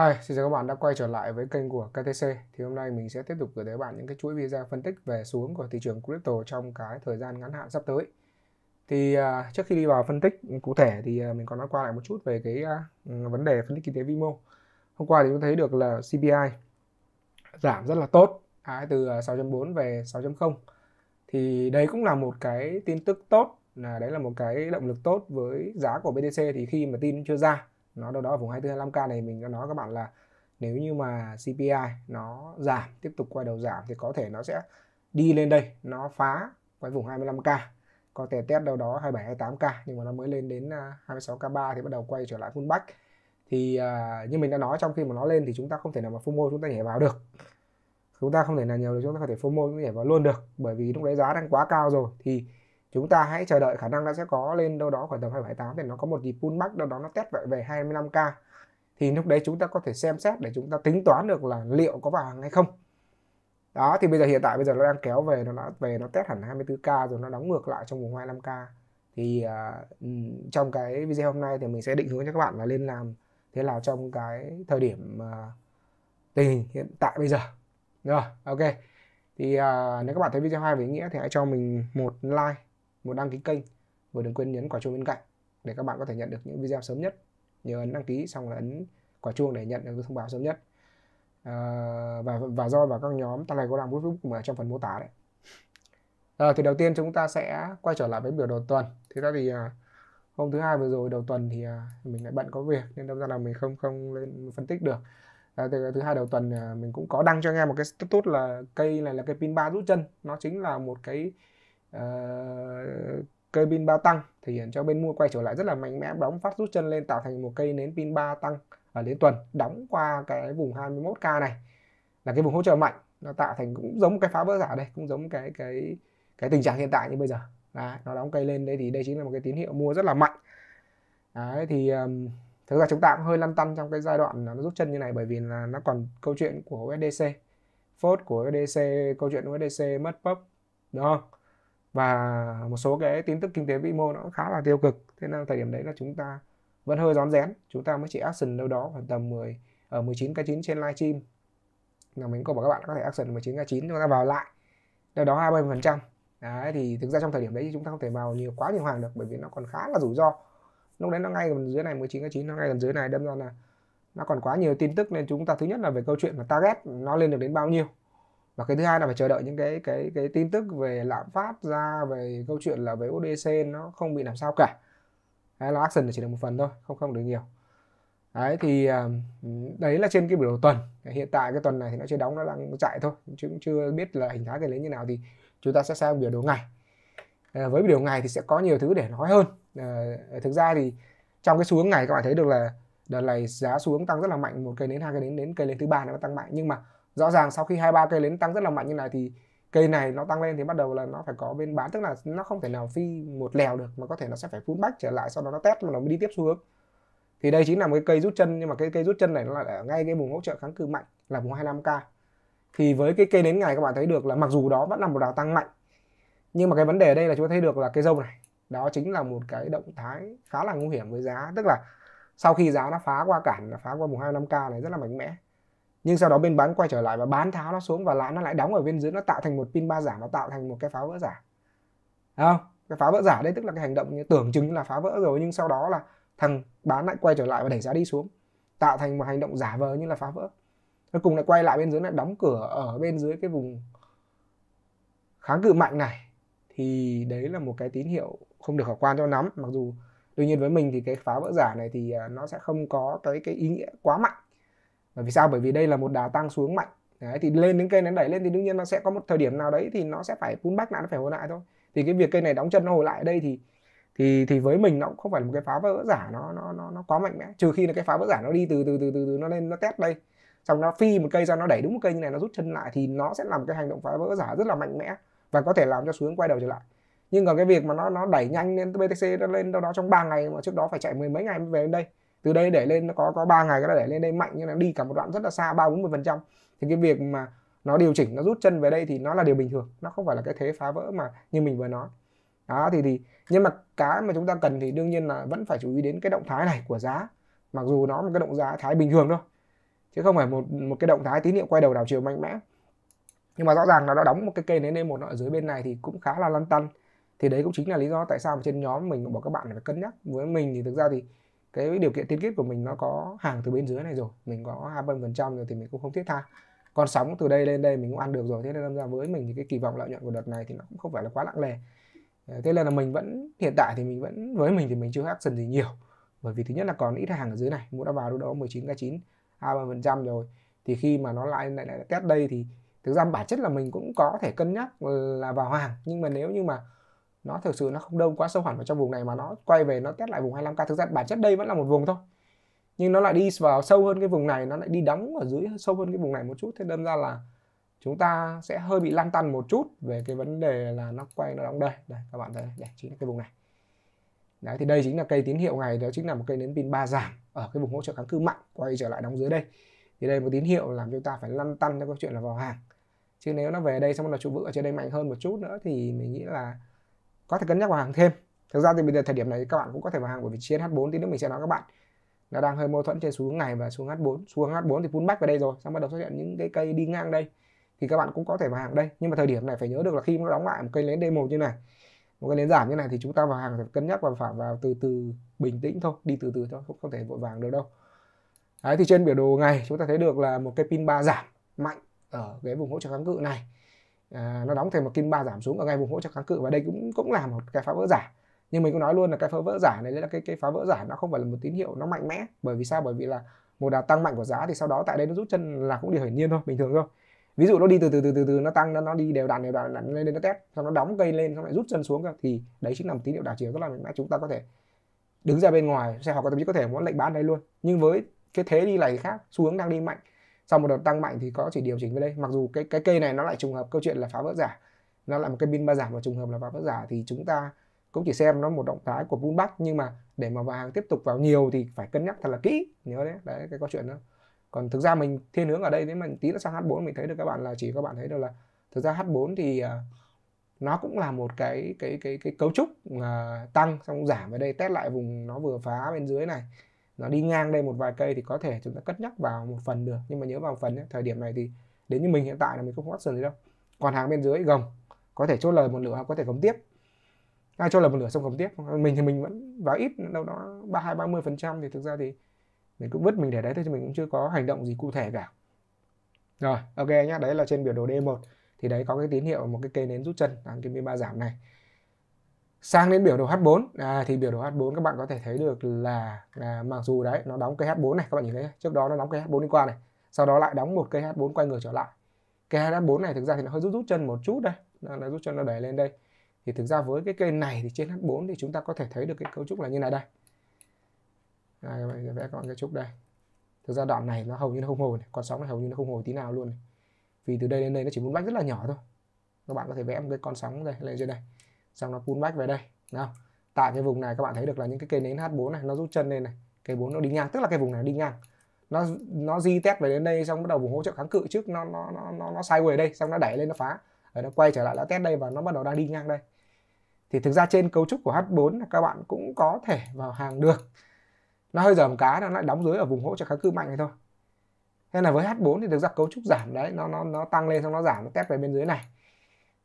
Hi, xin chào các bạn đã quay trở lại với kênh của KTC. Thì hôm nay mình sẽ tiếp tục gửi tới bạn những cái chuỗi video phân tích về xuống của thị trường crypto trong cái thời gian ngắn hạn sắp tới. Thì uh, trước khi đi vào phân tích cụ thể thì uh, mình còn nói qua lại một chút về cái uh, vấn đề phân tích kinh tế vĩ mô. Hôm qua thì chúng thấy được là CPI giảm rất là tốt, à, từ 6.4 về 6.0. Thì đấy cũng là một cái tin tức tốt, là đấy là một cái động lực tốt với giá của BTC thì khi mà tin chưa ra nó đâu đó ở vùng 24 25k này mình đã nói các bạn là nếu như mà CPI nó giảm tiếp tục quay đầu giảm thì có thể nó sẽ đi lên đây nó phá cái vùng 25k có thể test đâu đó 27 28k nhưng mà nó mới lên đến 26k3 à, thì bắt đầu quay trở lại fullback thì à, như mình đã nói trong khi mà nó lên thì chúng ta không thể nào mà FOMO chúng ta nhảy vào được chúng ta không thể nào nhiều được chúng ta có thể FOMO nhảy vào luôn được bởi vì lúc đấy giá đang quá cao rồi thì chúng ta hãy chờ đợi khả năng nó sẽ có lên đâu đó khoảng tầm 278 thì nó có một nhịp pullback đâu đó nó test lại về 25k thì lúc đấy chúng ta có thể xem xét để chúng ta tính toán được là liệu có vàng hay không đó thì bây giờ hiện tại bây giờ nó đang kéo về nó đã về nó test hẳn 24k rồi nó đóng ngược lại trong vùng 25k thì uh, trong cái video hôm nay thì mình sẽ định hướng cho các bạn là lên làm thế nào trong cái thời điểm uh, tình hình hiện tại bây giờ rồi ok thì uh, nếu các bạn thấy video hay về ý nghĩa thì hãy cho mình một like một đăng ký kênh và đừng quên nhấn quả chuông bên cạnh để các bạn có thể nhận được những video sớm nhất nhớ ấn đăng ký xong là ấn quả chuông để nhận được thông báo sớm nhất à, và và do vào các nhóm ta này có telegram group ở trong phần mô tả đấy à, thì đầu tiên chúng ta sẽ quay trở lại với biểu đồ tuần thế ra thì à, hôm thứ hai vừa rồi đầu tuần thì à, mình lại bận có việc nên đâm ra là mình không không lên phân tích được à, thì, thứ hai đầu tuần à, mình cũng có đăng cho anh em một cái tốt là cây này là cây pin ba rút chân nó chính là một cái Ờ, cây pin ba tăng thể hiện cho bên mua quay trở lại rất là mạnh mẽ đóng phát rút chân lên tạo thành một cây nến pin ba tăng ở à, đến tuần đóng qua cái vùng 21k này là cái vùng hỗ trợ mạnh nó tạo thành cũng giống cái phá vỡ giả đây cũng giống cái cái cái tình trạng hiện tại như bây giờ đấy, nó đóng cây lên đây thì đây chính là một cái tín hiệu mua rất là mạnh đấy thì um, thực ra chúng ta cũng hơi lăn tăn trong cái giai đoạn nó rút chân như này bởi vì là nó còn câu chuyện của USDC phốt của USDC câu chuyện USDC mất pop đúng không và một số cái tin tức kinh tế vĩ mô nó khá là tiêu cực thế nên thời điểm đấy là chúng ta vẫn hơi rón rén chúng ta mới chỉ action đâu đó khoảng tầm 10 ở 19 k 9 trên livestream là mình có bảo các bạn có thể action 19 k 9 chúng ta vào lại đâu đó 20 phần trăm đấy thì thực ra trong thời điểm đấy thì chúng ta không thể vào nhiều quá nhiều hàng được bởi vì nó còn khá là rủi ro lúc đấy nó ngay gần dưới này 19 k 9 nó ngay gần dưới này đâm ra là nó còn quá nhiều tin tức nên chúng ta thứ nhất là về câu chuyện là target nó lên được đến bao nhiêu và cái thứ hai là phải chờ đợi những cái cái cái tin tức về lạm phát ra về câu chuyện là về ODC nó không bị làm sao cả đấy là action chỉ được một phần thôi không không được nhiều đấy thì ờ, đấy là trên cái biểu đồ tuần hiện tại cái tuần này thì nó chưa đóng nó đang chạy thôi chứ cũng chưa biết là hình thái tiền lấy như nào thì chúng ta sẽ sang biểu đồ ngày ờ, với biểu đồ ngày thì sẽ có nhiều thứ để nói hơn ờ, thực ra thì trong cái xuống ngày các bạn thấy được là đợt này giá xuống tăng rất là mạnh một cây đến hai cây đến đến cây lên thứ ba nó tăng mạnh nhưng mà rõ ràng sau khi hai ba cây lên tăng rất là mạnh như này thì cây này nó tăng lên thì bắt đầu là nó phải có bên bán tức là nó không thể nào phi một lèo được mà có thể nó sẽ phải pullback trở lại sau đó nó test mà nó mới đi tiếp xu hướng thì đây chính là một cái cây rút chân nhưng mà cái cây rút chân này nó là ở ngay cái vùng hỗ trợ kháng cự mạnh là vùng 25k thì với cái cây đến ngày các bạn thấy được là mặc dù đó vẫn là một đà tăng mạnh nhưng mà cái vấn đề đây là chúng ta thấy được là cái dâu này đó chính là một cái động thái khá là nguy hiểm với giá tức là sau khi giá nó phá qua cản phá qua vùng 25k này rất là mạnh mẽ nhưng sau đó bên bán quay trở lại và bán tháo nó xuống và lại nó lại đóng ở bên dưới nó tạo thành một pin ba giả nó tạo thành một cái phá vỡ giả Đấy không cái phá vỡ giả đây tức là cái hành động như tưởng chừng là phá vỡ rồi nhưng sau đó là thằng bán lại quay trở lại và đẩy giá đi xuống tạo thành một hành động giả vờ như là phá vỡ cuối cùng lại quay lại bên dưới lại đóng cửa ở bên dưới cái vùng kháng cự mạnh này thì đấy là một cái tín hiệu không được khả quan cho lắm mặc dù đương nhiên với mình thì cái phá vỡ giả này thì à, nó sẽ không có cái cái ý nghĩa quá mạnh bởi vì sao bởi vì đây là một đà tăng xuống mạnh đấy thì lên đến cây này đẩy lên thì đương nhiên nó sẽ có một thời điểm nào đấy thì nó sẽ phải pullback lại nó phải hồi lại thôi thì cái việc cây này đóng chân nó hồi lại ở đây thì thì thì với mình nó cũng không phải là một cái phá vỡ giả nó nó nó nó quá mạnh mẽ trừ khi là cái phá vỡ giả nó đi từ từ từ từ, từ nó lên nó test đây xong nó phi một cây ra nó đẩy đúng một cây như này nó rút chân lại thì nó sẽ làm cái hành động phá vỡ giả rất là mạnh mẽ và có thể làm cho xuống quay đầu trở lại nhưng còn cái việc mà nó nó đẩy nhanh lên BTC nó lên đâu đó trong 3 ngày mà trước đó phải chạy mười mấy ngày mới về đến đây từ đây để lên nó có có ba ngày cái nó để lên đây mạnh nhưng nó đi cả một đoạn rất là xa ba bốn mươi phần trăm thì cái việc mà nó điều chỉnh nó rút chân về đây thì nó là điều bình thường nó không phải là cái thế phá vỡ mà như mình vừa nói đó thì thì nhưng mà cái mà chúng ta cần thì đương nhiên là vẫn phải chú ý đến cái động thái này của giá mặc dù nó một cái động giá thái bình thường thôi chứ không phải một một cái động thái tín hiệu quay đầu đảo chiều mạnh mẽ nhưng mà rõ ràng là nó đóng một cái cây đến đây một ở dưới bên này thì cũng khá là lăn tăn thì đấy cũng chính là lý do tại sao mà trên nhóm mình bảo các bạn phải cân nhắc với mình thì thực ra thì cái điều kiện tiết kiệm của mình nó có hàng từ bên dưới này rồi mình có hai phần phần trăm rồi thì mình cũng không thiết tha còn sóng từ đây lên đây mình cũng ăn được rồi thế nên ra với mình thì cái kỳ vọng lợi nhuận của đợt này thì nó cũng không phải là quá nặng nề ờ, thế nên là mình vẫn hiện tại thì mình vẫn với mình thì mình chưa action gì nhiều bởi vì thứ nhất là còn ít hàng ở dưới này mua đã vào đâu đó 19 k 9 hai phần trăm rồi thì khi mà nó lại lại, lại test đây thì thực ra bản chất là mình cũng có thể cân nhắc là vào hàng nhưng mà nếu như mà nó thực sự nó không đông quá sâu hẳn vào trong vùng này mà nó quay về nó test lại vùng 25k thực ra bản chất đây vẫn là một vùng thôi nhưng nó lại đi vào sâu hơn cái vùng này nó lại đi đóng ở dưới sâu hơn cái vùng này một chút thế đâm ra là chúng ta sẽ hơi bị lăn tăn một chút về cái vấn đề là nó quay nó đóng đây đây các bạn thấy đây chính là cái vùng này đấy thì đây chính là cây tín hiệu ngày đó chính là một cây nến pin ba giảm ở cái vùng hỗ trợ kháng cự mạnh quay trở lại đóng dưới đây thì đây là một tín hiệu làm chúng ta phải lăn tăn cho câu chuyện là vào hàng chứ nếu nó về đây xong nó trụ vững ở trên đây mạnh hơn một chút nữa thì mình nghĩ là có thể cân nhắc vào hàng thêm thực ra thì bây giờ thời điểm này các bạn cũng có thể vào hàng bởi vì trên H4 tí nữa mình sẽ nói các bạn nó đang hơi mâu thuẫn trên xuống ngày và xuống H4 xuống H4 thì back vào đây rồi xong bắt đầu xuất hiện những cái cây đi ngang đây thì các bạn cũng có thể vào hàng đây nhưng mà thời điểm này phải nhớ được là khi nó đóng lại một cây nến D1 như này một cây nến giảm như này thì chúng ta vào hàng phải cân nhắc và phải vào từ từ bình tĩnh thôi đi từ từ thôi không, không thể vội vàng được đâu Đấy, thì trên biểu đồ ngày chúng ta thấy được là một cái pin ba giảm mạnh ở cái vùng hỗ trợ kháng cự này à, nó đóng thêm một kim ba giảm xuống ở ngay vùng hỗ trợ kháng cự và đây cũng cũng là một cái phá vỡ giả nhưng mình cũng nói luôn là cái phá vỡ giả này là cái cái phá vỡ giả nó không phải là một tín hiệu nó mạnh mẽ bởi vì sao bởi vì là một đà tăng mạnh của giá thì sau đó tại đây nó rút chân là cũng điều hiển nhiên thôi bình thường thôi ví dụ nó đi từ từ từ từ từ nó tăng nó nó đi đều đặn đều đặn lên lên nó test xong nó đóng cây lên xong lại rút chân xuống cơ thì đấy chính là một tín hiệu đảo chiều rất là mạnh mẽ chúng ta có thể đứng ra bên ngoài xe hoặc thậm chí có thể muốn lệnh bán đây luôn nhưng với cái thế đi lại khác xu hướng đang đi mạnh sau một đợt tăng mạnh thì có chỉ điều chỉnh với đây mặc dù cái cái cây này nó lại trùng hợp câu chuyện là phá vỡ giả nó lại một cái pin ba giảm và trùng hợp là phá vỡ giả thì chúng ta cũng chỉ xem nó một động thái của pullback nhưng mà để mà hàng tiếp tục vào nhiều thì phải cân nhắc thật là kỹ nhớ đấy đấy cái câu chuyện đó còn thực ra mình thiên hướng ở đây nếu mà tí nó sang H4 mình thấy được các bạn là chỉ các bạn thấy được là thực ra H4 thì à, nó cũng là một cái cái cái cái cấu trúc uh, tăng xong giảm ở đây test lại vùng nó vừa phá bên dưới này nó đi ngang đây một vài cây thì có thể chúng ta cất nhắc vào một phần được nhưng mà nhớ vào phần ấy, thời điểm này thì đến như mình hiện tại là mình không có option gì đâu còn hàng bên dưới gồng có thể chốt lời một nửa hoặc có thể gồng tiếp ai à, chốt lời một nửa xong gồng tiếp mình thì mình vẫn vào ít đâu đó ba hai ba mươi phần trăm thì thực ra thì mình cũng vứt mình để đấy thôi chứ mình cũng chưa có hành động gì cụ thể cả rồi ok nhá đấy là trên biểu đồ D1 thì đấy có cái tín hiệu một cái cây nến rút chân đang cái ba giảm này sang đến biểu đồ H4 à, thì biểu đồ H4 các bạn có thể thấy được là, là mặc dù đấy nó đóng cây H4 này các bạn nhìn thấy trước đó nó đóng cây H4 đi qua này sau đó lại đóng một cây H4 quay ngược trở lại cây H4 này thực ra thì nó hơi rút rút chân một chút đây nó, nó rút chân nó đẩy lên đây thì thực ra với cái cây này thì trên H4 thì chúng ta có thể thấy được cái cấu trúc là như này đây à, các bạn vẽ con cái trúc đây thực ra đoạn này nó hầu như nó không hồi này. con sóng này hầu như nó không hồi tí nào luôn này. vì từ đây đến đây nó chỉ muốn bách rất là nhỏ thôi các bạn có thể vẽ một cái con sóng đây lên trên đây xong nó pull back về đây nào. tại cái vùng này các bạn thấy được là những cái cây nến H4 này nó rút chân lên này cây 4 nó đi ngang tức là cây vùng này đi ngang nó nó di test về đến đây xong bắt đầu vùng hỗ trợ kháng cự trước nó nó nó nó, nó sideways đây xong nó đẩy lên nó phá rồi nó quay trở lại nó test đây và nó bắt đầu đang đi ngang đây thì thực ra trên cấu trúc của H4 các bạn cũng có thể vào hàng được nó hơi dởm cá nó lại đóng dưới ở vùng hỗ trợ kháng cự mạnh này thôi nên là với H4 thì thực ra cấu trúc giảm đấy nó nó nó tăng lên xong nó giảm nó test về bên dưới này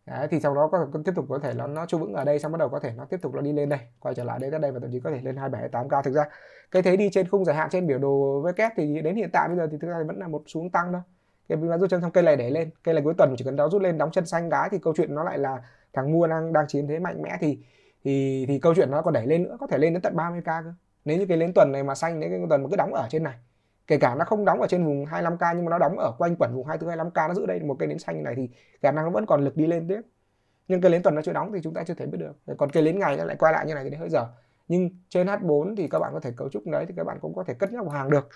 Đấy, thì sau đó có, có tiếp tục có thể nó nó trụ vững ở đây xong bắt đầu có thể nó tiếp tục nó đi lên đây quay trở lại đây các đây và thậm chí có thể lên 27 k thực ra cái thế đi trên khung dài hạn trên biểu đồ W thì đến hiện tại bây giờ thì thực ra vẫn là một xuống tăng thôi cái bán rút chân xong cây này để lên cây này cuối tuần chỉ cần đó rút lên đóng chân xanh cái thì câu chuyện nó lại là thằng mua đang đang chiếm thế mạnh mẽ thì thì thì câu chuyện nó còn đẩy lên nữa có thể lên đến tận 30 k cơ nếu như cái lên tuần này mà xanh đến cái tuần mà cứ đóng ở trên này kể cả nó không đóng ở trên vùng 25k nhưng mà nó đóng ở quanh quẩn vùng 24 25k nó giữ đây một cây nến xanh này thì khả năng nó vẫn còn lực đi lên tiếp nhưng cây nến tuần nó chưa đóng thì chúng ta chưa thể biết được còn cây nến ngày nó lại quay lại như này thì hơi dở nhưng trên H4 thì các bạn có thể cấu trúc đấy thì các bạn cũng có thể cất nhắc vào hàng được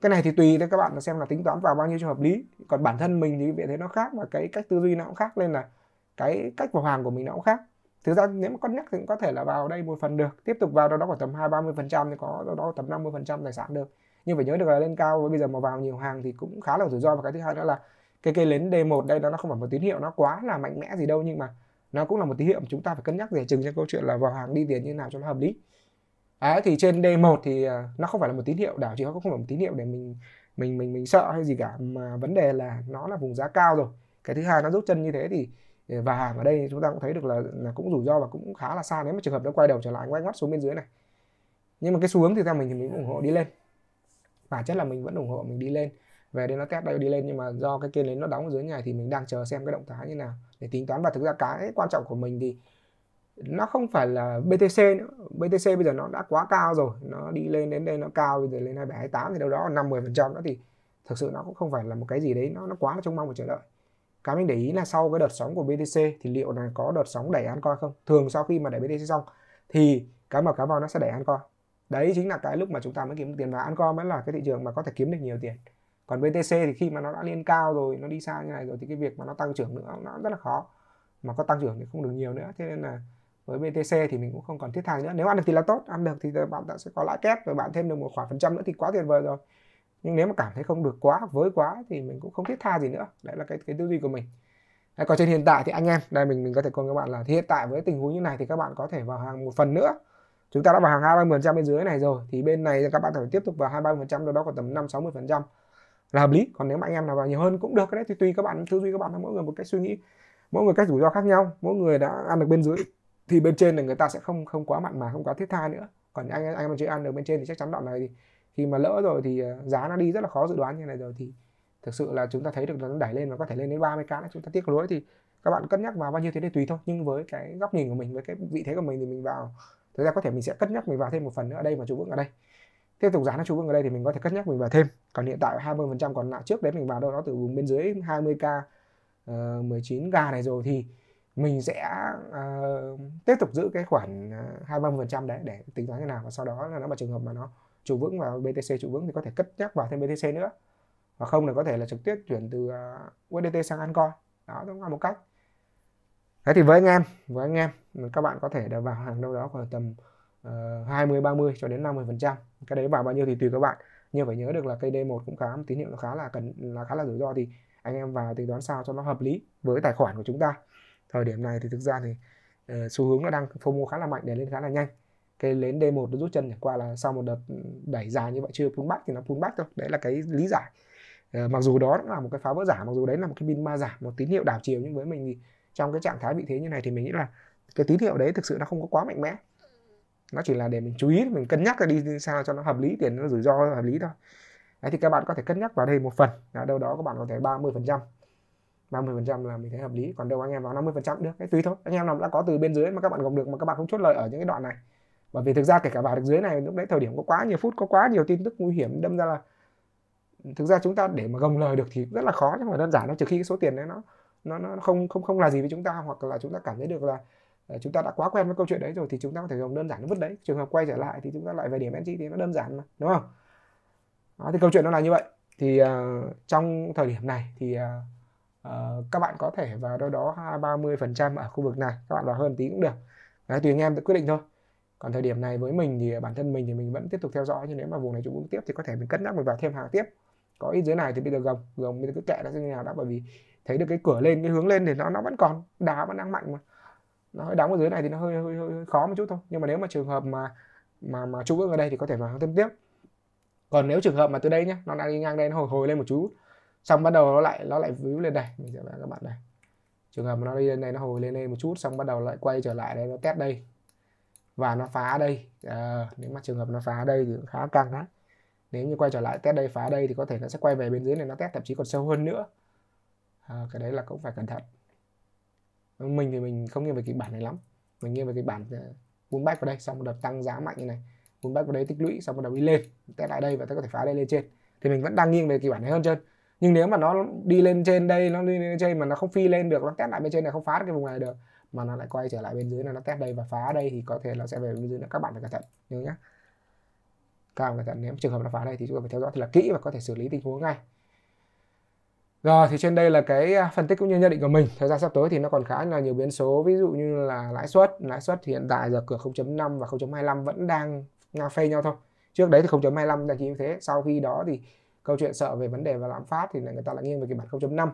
cái này thì tùy các bạn xem là tính toán vào bao nhiêu cho hợp lý còn bản thân mình thì vị thế nó khác và cái cách tư duy nó cũng khác nên là cái cách vào hàng của mình nó cũng khác thực ra nếu mà con nhắc thì cũng có thể là vào đây một phần được tiếp tục vào đâu đó khoảng tầm hai ba mươi phần trăm thì có đâu đó tầm 50 phần trăm tài sản được nhưng phải nhớ được là lên cao với bây giờ mà vào nhiều hàng thì cũng khá là rủi ro và cái thứ hai nữa là cái cây nến D1 đây đó, nó không phải một tín hiệu nó quá là mạnh mẽ gì đâu nhưng mà nó cũng là một tín hiệu mà chúng ta phải cân nhắc để chừng cho câu chuyện là vào hàng đi tiền như nào cho nó hợp lý À thì trên D1 thì à, nó không phải là một tín hiệu đảo chiều cũng không phải một tín hiệu để mình mình mình mình sợ hay gì cả mà vấn đề là nó là vùng giá cao rồi cái thứ hai nó rút chân như thế thì à, và hàng ở đây chúng ta cũng thấy được là, là cũng rủi ro và cũng khá là xa nếu mà trường hợp nó quay đầu trở lại ngoái ngoắt xuống bên dưới này nhưng mà cái xu hướng thì theo mình thì mình ủng hộ đi lên bản à, chất là mình vẫn ủng hộ mình đi lên về đây nó test đây đi lên nhưng mà do cái kênh đấy nó đóng ở dưới này thì mình đang chờ xem cái động thái như nào để tính toán và thực ra cái quan trọng của mình thì nó không phải là BTC nữa. BTC bây giờ nó đã quá cao rồi nó đi lên đến đây nó cao bây giờ lên 27 28 thì đâu đó 5 10 phần trăm nữa thì thực sự nó cũng không phải là một cái gì đấy nó nó quá là trông mong và chờ đợi cái mình để ý là sau cái đợt sóng của BTC thì liệu là có đợt sóng đẩy ăn coi không thường sau khi mà đẩy BTC xong thì cái mở cá vào nó sẽ đẩy ăn coi đấy chính là cái lúc mà chúng ta mới kiếm được tiền và Ancom vẫn là cái thị trường mà có thể kiếm được nhiều tiền còn BTC thì khi mà nó đã lên cao rồi nó đi xa như này rồi thì cái việc mà nó tăng trưởng nữa nó rất là khó mà có tăng trưởng thì không được nhiều nữa thế nên là với BTC thì mình cũng không còn thiết tha nữa nếu ăn được thì là tốt ăn được thì bạn đã sẽ có lãi kép rồi bạn thêm được một khoản phần trăm nữa thì quá tuyệt vời rồi nhưng nếu mà cảm thấy không được quá với quá thì mình cũng không thiết tha gì nữa đấy là cái cái tư duy của mình đấy, còn trên hiện tại thì anh em đây mình mình có thể cùng các bạn là hiện tại với tình huống như này thì các bạn có thể vào hàng một phần nữa chúng ta đã vào hàng phần trăm bên dưới này rồi thì bên này các bạn phải tiếp tục vào 23% đâu đó còn tầm 5 60% là hợp lý còn nếu mà anh em nào vào nhiều hơn cũng được cái đấy thì tùy các bạn tư duy các bạn mỗi người một cách suy nghĩ mỗi người cách rủi ro khác nhau mỗi người đã ăn được bên dưới thì bên trên là người ta sẽ không không quá mặn mà không quá thiết tha nữa còn anh anh em chưa ăn được bên trên thì chắc chắn đoạn này thì khi mà lỡ rồi thì ờ, giá nó đi rất là khó dự đoán như này rồi thì thực sự là chúng ta thấy được là nó đẩy lên và có thể lên đến 30 k chúng ta tiếc lối thì các bạn cân nhắc vào bao nhiêu thế thì tùy thôi nhưng với cái góc nhìn của mình với cái vị thế của mình thì mình vào thực ra có thể mình sẽ cất nhắc mình vào thêm một phần nữa ở đây mà trụ vững ở đây tiếp tục giá nó trụ vững ở đây thì mình có thể cất nhắc mình vào thêm còn hiện tại 20% còn lại trước đấy mình vào đâu đó từ vùng bên dưới 20k uh, 19k này rồi thì mình sẽ uh, tiếp tục giữ cái khoản ờ, hai ba phần trăm đấy để tính toán thế nào và sau đó là nó mà trường hợp mà nó trụ vững vào BTC trụ vững thì có thể cất nhắc vào thêm BTC nữa và không là có thể là trực tiếp chuyển từ uh, ờ, USDT sang Ancoin đó cũng là một cách thế thì với anh em với anh em các bạn có thể là vào hàng đâu đó khoảng tầm uh, 20 30 cho đến 50 phần trăm cái đấy vào bao nhiêu thì tùy các bạn nhưng phải nhớ được là cây D1 cũng khá tín hiệu nó khá là cần là khá là rủi ro thì anh em vào thì đoán sao cho nó hợp lý với tài khoản của chúng ta thời điểm này thì thực ra thì uh, xu hướng nó đang phô mô khá là mạnh để lên khá là nhanh cái lên D1 nó rút chân qua là sau một đợt đẩy dài như vậy chưa pullback thì nó pullback thôi đấy là cái lý giải uh, mặc dù đó cũng là một cái phá vỡ giả mặc dù đấy là một cái pin ma giả một tín hiệu đảo chiều nhưng với mình thì trong cái trạng thái bị thế như này thì mình nghĩ là cái tín hiệu đấy thực sự nó không có quá mạnh mẽ nó chỉ là để mình chú ý mình cân nhắc là đi sao cho nó hợp lý tiền nó rủi ro hợp lý thôi đấy thì các bạn có thể cân nhắc vào đây một phần là đâu đó các bạn có thể 30 phần trăm 30 phần trăm là mình thấy hợp lý còn đâu anh em vào 50 phần trăm được cái tùy thôi anh em nào đã có từ bên dưới mà các bạn gồng được mà các bạn không chốt lời ở những cái đoạn này bởi vì thực ra kể cả vào được dưới này lúc đấy thời điểm có quá nhiều phút có quá nhiều tin tức nguy hiểm đâm ra là thực ra chúng ta để mà gồng lời được thì rất là khó nhưng mà đơn giản nó trừ khi cái số tiền đấy nó nó nó không không không là gì với chúng ta hoặc là chúng ta cảm thấy được là ờ, chúng ta đã quá quen với câu chuyện đấy rồi thì chúng ta có thể dùng đơn giản nó vứt đấy trường hợp quay trở lại thì chúng ta lại về điểm NG thì nó đơn giản mà đúng không đó, thì câu chuyện nó là như vậy thì uh, trong thời điểm này thì uh, các bạn có thể vào đâu đó hai ba mươi phần trăm ở khu vực này các bạn vào hơn tí cũng được đấy, tùy anh em tự quyết định thôi còn thời điểm này với mình thì bản thân mình thì mình vẫn tiếp tục theo dõi nhưng nếu mà vùng này chúng cũng tiếp thì có thể mình cân nhắc mình vào thêm hàng tiếp có ít dưới này thì bây giờ gồng gồng bây giờ cứ kệ nó như nào đã bởi vì thấy được cái cửa lên cái hướng lên thì nó nó vẫn còn đá vẫn đang mạnh mà nó hơi đóng ở dưới này thì nó hơi hơi, hơi, hơi khó một chút thôi nhưng mà nếu mà trường hợp mà mà mà trụ ước ở đây thì có thể vào thêm tiếp còn nếu trường hợp mà từ đây nhá nó đang đi ngang đây nó hồi hồi lên một chút xong bắt đầu nó lại nó lại víu lên đây mình sẽ vẽ các bạn này trường hợp mà nó đi lên đây nó hồi lên đây một chút xong bắt đầu lại quay trở lại đây nó test đây và nó phá đây à, nếu mà trường hợp nó phá đây thì khá căng á nếu như quay trở lại test đây phá đây thì có thể nó sẽ quay về bên dưới này nó test thậm chí còn sâu hơn nữa à, cái đấy là cũng phải cẩn thận mình thì mình không nghiêng về kịch bản này lắm mình nghiêng về kịch bản bull ờ, back vào đây xong một đợt tăng giá mạnh như này bull back vào đây tích lũy xong một đợt đi lên test lại đây và ta có thể phá đây lên trên thì mình vẫn đang nghiêng về kịch bản này hơn trơn nhưng nếu mà nó đi lên trên đây nó đi lên trên mà nó không phi lên được nó test lại bên trên này không phá được cái vùng này được mà nó lại quay trở lại bên dưới là nó test đây và phá đây thì có thể nó sẽ về bên dưới nữa các bạn phải cẩn thận nhớ nhá càng cẩn thận nếu trường hợp nó phá đây thì chúng ta phải theo dõi thật là kỹ và có thể xử lý tình huống ngay rồi thì trên đây là cái à, phân tích cũng như nhận định của mình. Thời gian sắp tới thì nó còn khá là nhiều biến số, ví dụ như là lãi suất, lãi suất thì hiện tại giờ cửa 0.5 và 0.25 vẫn đang ngang phê nhau thôi. Trước đấy thì 0.25 là chỉ như thế, sau khi đó thì câu chuyện sợ về vấn đề và lạm phát thì là người ta lại nghiêng về kịch bản 0.5.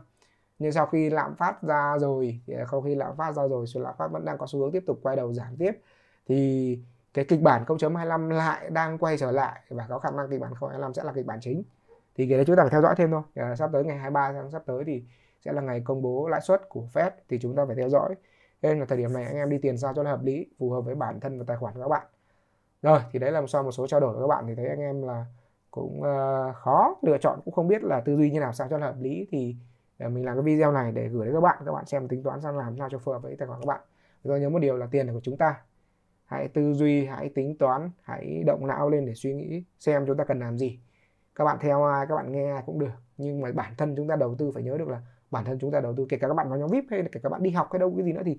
Nhưng sau khi lạm phát ra rồi, sau khi lạm phát ra rồi, số lạm phát vẫn đang có xu hướng tiếp tục quay đầu giảm tiếp thì cái kịch bản 0.25 lại đang quay trở lại và có khả năng kịch bản 0.25 sẽ là kịch bản chính thì cái đấy chúng ta phải theo dõi thêm thôi à, sắp tới ngày 23 tháng sắp tới thì sẽ là ngày công bố lãi suất của Fed thì chúng ta phải theo dõi nên là thời điểm này anh em đi tiền sao cho nó hợp lý phù hợp với bản thân và tài khoản của các bạn rồi thì đấy là sau một số trao đổi của các bạn thì thấy anh em là cũng uh, khó lựa chọn cũng không biết là tư duy như nào sao cho nó hợp lý thì ờ, mình làm cái video này để gửi đến các bạn các bạn xem tính toán sang làm sao cho phù hợp với tài khoản các bạn rồi nhớ một điều là tiền là của chúng ta hãy tư duy hãy tính toán hãy động não lên để suy nghĩ xem chúng ta cần làm gì các bạn theo ai các bạn nghe ai cũng được nhưng mà bản thân chúng ta đầu tư phải nhớ được là bản thân chúng ta đầu tư kể cả các bạn vào nhóm vip hay là kể cả các bạn đi học hay đâu cái gì nữa thì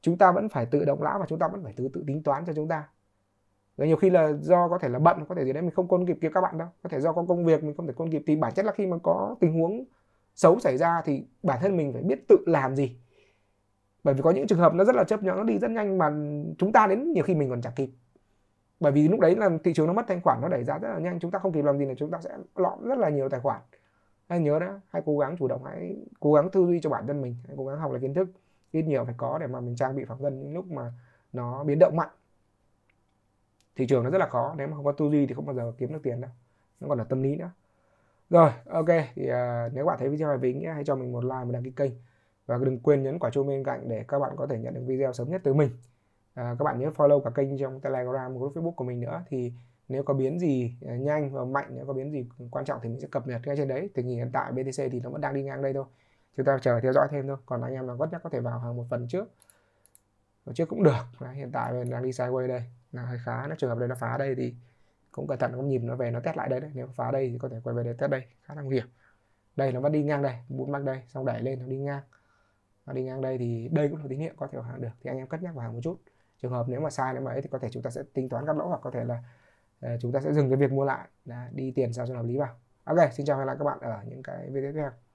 chúng ta vẫn phải tự động lão và chúng ta vẫn phải tự tự tính toán cho chúng ta rồi nhiều khi là do có thể là bận có thể gì đấy mình không côn kịp kia các bạn đâu có thể do có công việc mình không thể côn kịp thì bản chất là khi mà có tình huống xấu xảy ra thì bản thân mình phải biết tự làm gì bởi vì có những trường hợp nó rất là chấp nhận nó đi rất nhanh mà chúng ta đến nhiều khi mình còn chả kịp bởi vì lúc đấy là thị trường nó mất thanh khoản nó đẩy giá rất là nhanh chúng ta không kịp làm gì là chúng ta sẽ lõm rất là nhiều tài khoản hãy nhớ đó hãy cố gắng chủ động hãy cố gắng tư duy cho bản thân mình hãy cố gắng học lại kiến thức ít nhiều phải có để mà mình trang bị phòng thân những lúc mà nó biến động mạnh thị trường nó rất là khó nếu mà không có tư duy thì không bao giờ kiếm được tiền đâu nó còn là tâm lý nữa rồi ok thì uh, nếu bạn thấy video này vĩnh hãy cho mình một like và đăng ký kênh và đừng quên nhấn quả chuông bên cạnh để các bạn có thể nhận được video sớm nhất từ mình à, các bạn nhớ follow cả kênh trong telegram group facebook của mình nữa thì nếu có biến gì à, nhanh và mạnh nếu có biến gì quan trọng thì mình sẽ cập nhật ngay trên đấy tình hình hiện tại BTC thì nó vẫn đang đi ngang đây thôi chúng ta chờ theo dõi thêm thôi còn anh em nào vất nhất có thể vào hàng một phần trước một trước cũng được đấy, hiện tại mình đang đi sideways đây là hơi khá nó trường hợp đây nó phá đây thì cũng cẩn thận không nhìn nó về nó test lại đây đấy. nếu phá đây thì có thể quay về để test đây khá là nguy hiểm đây nó vẫn đi ngang đây bút mắc đây xong đẩy lên nó đi ngang nó đi ngang đây thì đây cũng là tín hiệu có thể vào hàng được thì anh em cất nhắc vào hàng một chút trường hợp nếu mà sai nếu mà ấy thì có thể chúng ta sẽ tính toán các lỗ hoặc có thể là ờ, chúng ta sẽ dừng cái việc mua lại đi tiền sao cho hợp lý vào ok xin chào và hẹn lại các bạn ở những cái video tiếp theo